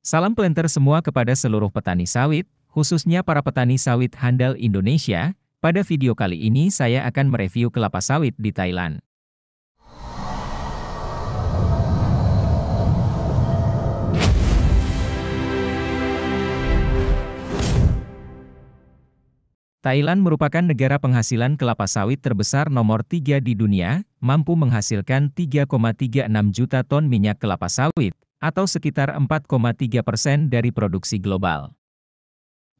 Salam planter semua kepada seluruh petani sawit, khususnya para petani sawit handal Indonesia. Pada video kali ini saya akan mereview kelapa sawit di Thailand. Thailand merupakan negara penghasilan kelapa sawit terbesar nomor 3 di dunia, mampu menghasilkan 3,36 juta ton minyak kelapa sawit, atau sekitar 4,3 persen dari produksi global.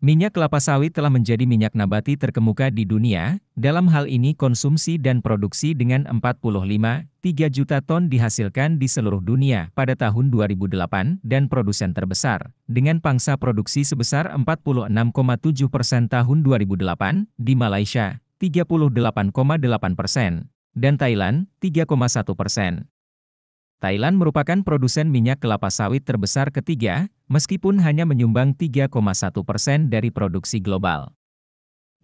Minyak kelapa sawit telah menjadi minyak nabati terkemuka di dunia, dalam hal ini konsumsi dan produksi dengan 45,3 juta ton dihasilkan di seluruh dunia pada tahun 2008 dan produsen terbesar, dengan pangsa produksi sebesar 46,7 persen tahun 2008 di Malaysia, 38,8 persen, dan Thailand, 3,1 persen. Thailand merupakan produsen minyak kelapa sawit terbesar ketiga, meskipun hanya menyumbang 3,1 persen dari produksi global.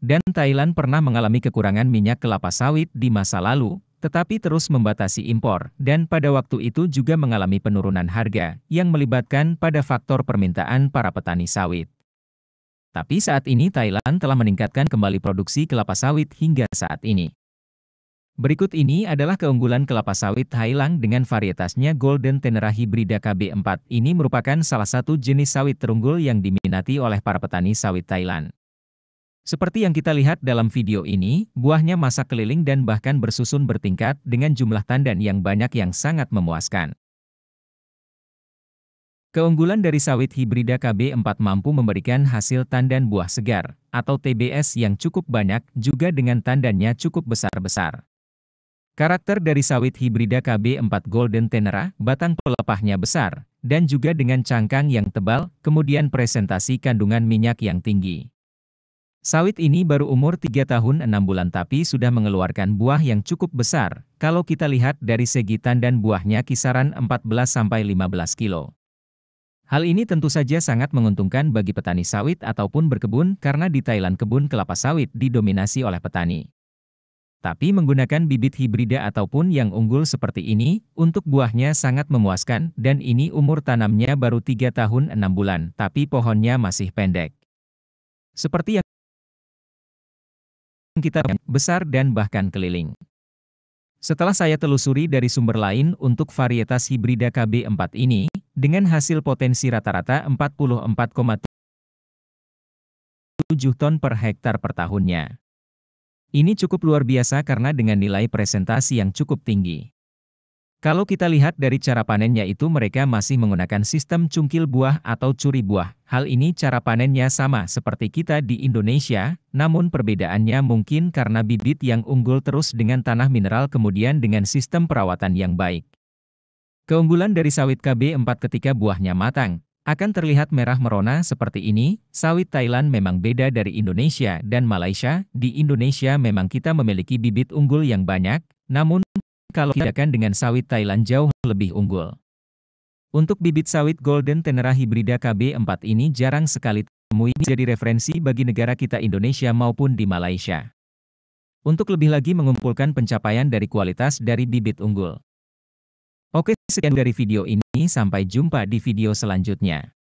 Dan Thailand pernah mengalami kekurangan minyak kelapa sawit di masa lalu, tetapi terus membatasi impor, dan pada waktu itu juga mengalami penurunan harga, yang melibatkan pada faktor permintaan para petani sawit. Tapi saat ini Thailand telah meningkatkan kembali produksi kelapa sawit hingga saat ini. Berikut ini adalah keunggulan kelapa sawit Thailand dengan varietasnya Golden Tenera Hibrida KB4. Ini merupakan salah satu jenis sawit terunggul yang diminati oleh para petani sawit Thailand. Seperti yang kita lihat dalam video ini, buahnya masak keliling dan bahkan bersusun bertingkat dengan jumlah tandan yang banyak yang sangat memuaskan. Keunggulan dari sawit hibrida KB4 mampu memberikan hasil tandan buah segar, atau TBS yang cukup banyak, juga dengan tandannya cukup besar-besar. Karakter dari sawit hibrida KB4 Golden Tenera, batang pelepahnya besar, dan juga dengan cangkang yang tebal, kemudian presentasi kandungan minyak yang tinggi. Sawit ini baru umur 3 tahun 6 bulan tapi sudah mengeluarkan buah yang cukup besar, kalau kita lihat dari segi tandan buahnya kisaran 14-15 kilo. Hal ini tentu saja sangat menguntungkan bagi petani sawit ataupun berkebun karena di Thailand kebun kelapa sawit didominasi oleh petani tapi menggunakan bibit hibrida ataupun yang unggul seperti ini, untuk buahnya sangat memuaskan, dan ini umur tanamnya baru 3 tahun 6 bulan, tapi pohonnya masih pendek. Seperti yang kita besar dan bahkan keliling. Setelah saya telusuri dari sumber lain untuk varietas hibrida KB4 ini, dengan hasil potensi rata-rata 44,7 ton per hektar per tahunnya. Ini cukup luar biasa karena dengan nilai presentasi yang cukup tinggi. Kalau kita lihat dari cara panennya itu mereka masih menggunakan sistem cungkil buah atau curi buah. Hal ini cara panennya sama seperti kita di Indonesia, namun perbedaannya mungkin karena bibit yang unggul terus dengan tanah mineral kemudian dengan sistem perawatan yang baik. Keunggulan dari sawit KB4 ketika buahnya matang, akan terlihat merah merona seperti ini. Sawit Thailand memang beda dari Indonesia dan Malaysia. Di Indonesia memang kita memiliki bibit unggul yang banyak, namun kalau bedakan dengan sawit Thailand jauh lebih unggul. Untuk bibit sawit Golden Tenera Hibrida KB4 ini jarang sekali temui jadi referensi bagi negara kita Indonesia maupun di Malaysia. Untuk lebih lagi mengumpulkan pencapaian dari kualitas dari bibit unggul. Sekian dari video ini, sampai jumpa di video selanjutnya.